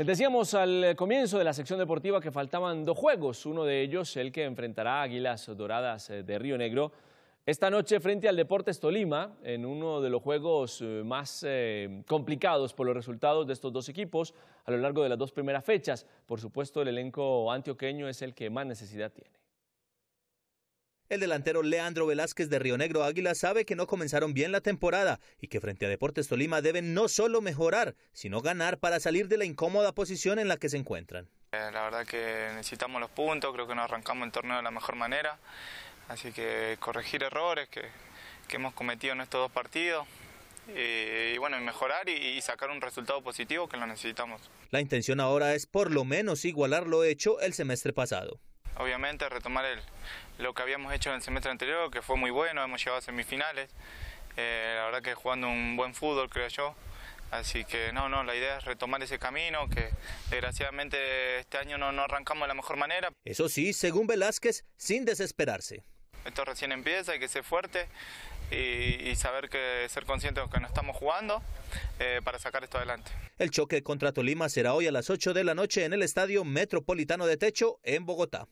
Les decíamos al comienzo de la sección deportiva que faltaban dos juegos, uno de ellos el que enfrentará Águilas Doradas eh, de Río Negro esta noche frente al Deportes Tolima en uno de los juegos eh, más eh, complicados por los resultados de estos dos equipos a lo largo de las dos primeras fechas. Por supuesto el elenco antioqueño es el que más necesidad tiene. El delantero Leandro Velázquez de Río Negro Águila sabe que no comenzaron bien la temporada y que frente a Deportes Tolima deben no solo mejorar, sino ganar para salir de la incómoda posición en la que se encuentran. Eh, la verdad que necesitamos los puntos, creo que nos arrancamos el torneo de la mejor manera, así que corregir errores que, hemos cometido en estos dos partidos, eh, y, bueno, mejorar y, sacar un resultado positivo que lo necesitamos. La intención ahora es por lo menos igualar lo hecho el semestre pasado. Obviamente retomar el, lo que habíamos hecho en el semestre anterior, que fue muy bueno, hemos llegado a semifinales, eh, la verdad que jugando un buen fútbol, creo yo. Así que no, no, la idea es retomar ese camino que desgraciadamente este año no, no arrancamos de la mejor manera. Eso sí, según Velázquez, sin desesperarse. Esto recién empieza, hay que ser fuerte, y, saber que ser conscientes de que no estamos jugando eh, para sacar esto adelante. El choque contra Tolima será hoy a las 8 de la noche en el Estadio Metropolitano de Techo en Bogotá.